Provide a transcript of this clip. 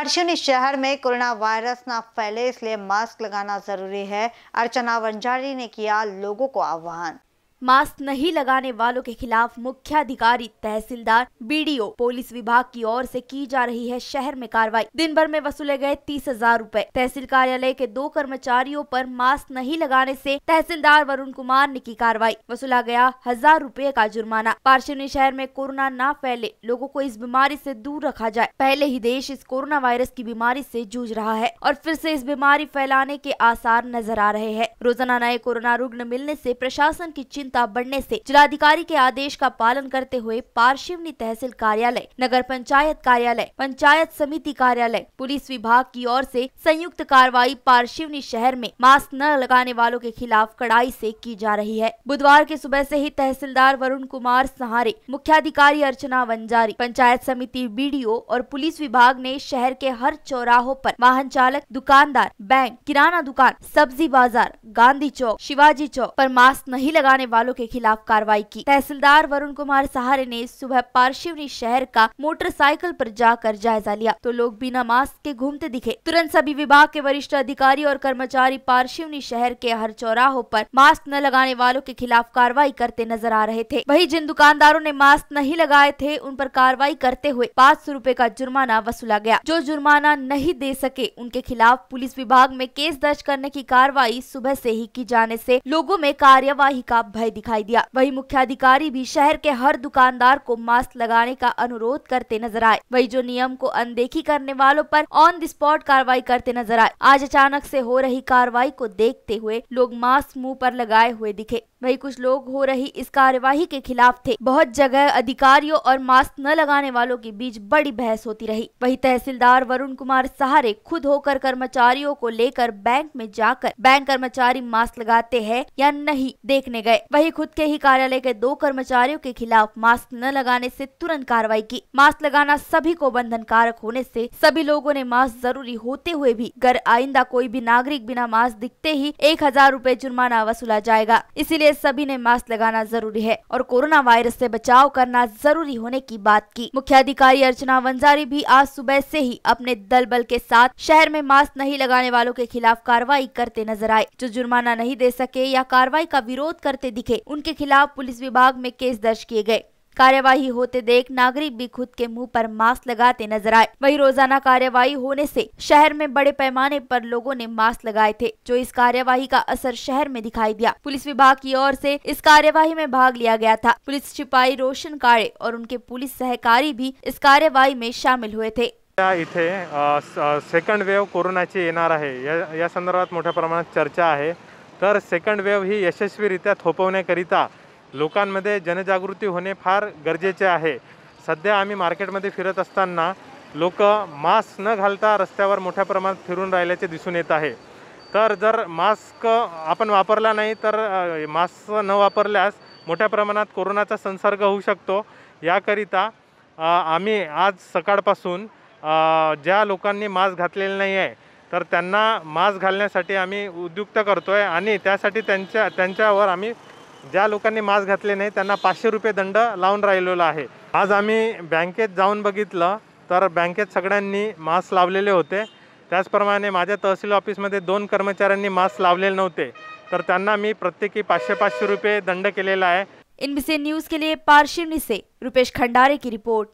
અર્ચન शहर में कोरोना वायरस ना फैले इसलिए मास्क लगाना जरूरी है अर्चना वंजारी ने किया लोगों को आह्वान मास्क नहीं लगाने वालों के खिलाफ मुख्याधिकारी तहसीलदार बीडीओ पुलिस विभाग की ओर से की जा रही है शहर में कार्रवाई दिन भर में वसूले गए तीस हजार रूपए तहसील कार्यालय के दो कर्मचारियों पर मास्क नहीं लगाने से तहसीलदार वरुण कुमार ने की कार्रवाई वसूला गया हजार रूपए का जुर्माना पार्शिवनी शहर में कोरोना न फैले लोगो को इस बीमारी ऐसी दूर रखा जाए पहले ही देश इस कोरोना वायरस की बीमारी ऐसी जूझ रहा है और फिर ऐसी इस बीमारी फैलाने के आसार नजर आ रहे हैं रोजाना नए कोरोना रुग्ण मिलने ऐसी प्रशासन की चिंता चिंता बढ़ने से जिलाधिकारी के आदेश का पालन करते हुए पार्शिवनी तहसील कार्यालय नगर पंचायत कार्यालय पंचायत समिति कार्यालय पुलिस विभाग की ओर से संयुक्त कार्रवाई पार्शिवनी शहर में मास्क न लगाने वालों के खिलाफ कड़ाई से की जा रही है बुधवार के सुबह से ही तहसीलदार वरुण कुमार सहारे मुख्याधिकारी अर्चना वंजारी पंचायत समिति बी और पुलिस विभाग ने शहर के हर चौराहों पर वाहन चालक दुकानदार बैंक किराना दुकान सब्जी बाजार गांधी चौक शिवाजी चौक पर मास्क नहीं लगाने वाले वालों के खिलाफ कार्रवाई की तहसीलदार वरुण कुमार सहारे ने सुबह पार्शिवनी शहर का मोटरसाइकिल पर जाकर जायजा लिया तो लोग बिना मास्क के घूमते दिखे तुरंत सभी विभाग के वरिष्ठ अधिकारी और कर्मचारी पार्शिवनी शहर के हर चौराहों पर मास्क न लगाने वालों के खिलाफ कार्रवाई करते नजर आ रहे थे वही जिन दुकानदारों ने मास्क नहीं लगाए थे उन पर कार्रवाई करते हुए पाँच सौ रूपए का जुर्माना वसूला गया जो जुर्माना नहीं दे सके उनके खिलाफ पुलिस विभाग में केस दर्ज करने की कार्रवाई सुबह से ही की जाने से लोगों में कार्यवाही का भय हुए दिखाई दिया वही मुख्याधिकारी भी शहर के हर दुकानदार को मास्क लगाने का अनुरोध करते नजर आए वही जो नियम को अनदेखी करने वालों पर ऑन द स्पॉट कार्रवाई करते नजर आए आज अचानक से हो रही कार्रवाई को देखते हुए लोग मास्क मुंह पर लगाए हुए दिखे वही कुछ लोग हो रही इस कार्यवाही के खिलाफ थे बहुत जगह अधिकारियों और मास्क न लगाने वालों के बीच बड़ी बहस होती रही वही तहसीलदार वरुण कुमार सहारे खुद होकर कर्मचारियों को लेकर बैंक में जाकर बैंक कर्मचारी मास्क लगाते हैं या नहीं देखने गए वही खुद के ही कार्यालय के दो कर्मचारियों के खिलाफ मास्क न लगाने ऐसी तुरंत कार्रवाई की मास्क लगाना सभी को कारक होने ऐसी सभी लोगों ने मास्क जरूरी होते हुए भी घर आईंदा कोई भी नागरिक बिना मास्क दिखते ही एक हजार रूपए जुर्माना वसूला जाएगा इसीलिए इसलिए सभी ने मास्क लगाना जरूरी है और कोरोना वायरस से बचाव करना जरूरी होने की बात की मुख्याधिकारी अर्चना वंजारी भी आज सुबह से ही अपने दल बल के साथ शहर में मास्क नहीं लगाने वालों के खिलाफ कार्रवाई करते नजर आए जो जुर्माना नहीं दे सके या कार्रवाई का विरोध करते दिखे उनके खिलाफ पुलिस विभाग में केस दर्ज किए गए कार्यवाही होते देख नागरिक भी खुद के मुंह पर मास्क लगाते नजर आए वही रोजाना कार्यवाही होने से शहर में बड़े पैमाने पर लोगों ने मास्क लगाए थे जो इस कार्यवाही का असर शहर में दिखाई दिया पुलिस विभाग की ओर से इस कार्यवाही में भाग लिया गया था पुलिस सिपाही रोशन काड़े और उनके पुलिस सहकारी भी इस कार्यवाही में शामिल हुए थे इधे सेकंड वेव कोरोना येणार आहे या या मोटा प्रमाण चर्चा है तर सेकंड वेव ही यशस्वीरित थोपवण्याकरिता लोकांमध्ये जनजागृती होणे फार गरजेचे आहे सध्या आम्ही मार्केटमध्ये फिरत असताना लोक मास्क न घालता रस्त्यावर मोठ्या प्रमाणात फिरून राहिल्याचे दिसून येत आहे तर जर मास्क आपण वापरला नाही तर मास्क न वापरल्यास मोठ्या प्रमाणात कोरोनाचा संसर्ग होऊ शकतो याकरिता आम्ही आज सकाळपासून ज्या लोकांनी मास्क घातलेले नाही आहे तर त्यांना मास्क घालण्यासाठी आम्ही उद्युक्त करतो आहे आणि त्यासाठी त्यांच्या त्यांच्यावर आम्ही ज्या लोकांनी मास्क घातले नाही त्यांना पाचशे रुपये दंड लावून राहिलेला आहे आज आम्ही बँकेत जाऊन बघितलं तर बँकेत सगळ्यांनी मास्क लावलेले होते त्याचप्रमाणे माझ्या तहसील ऑफिसमध्ये दोन कर्मचाऱ्यांनी मास्क लावलेले नव्हते तर त्यांना मी प्रत्येकी पाचशे पाचशे रुपये दंड केलेला आहे एनबीसी न्यूज़ के लिए पारशिवनी निसे रुपेश खंडारे की रिपोर्ट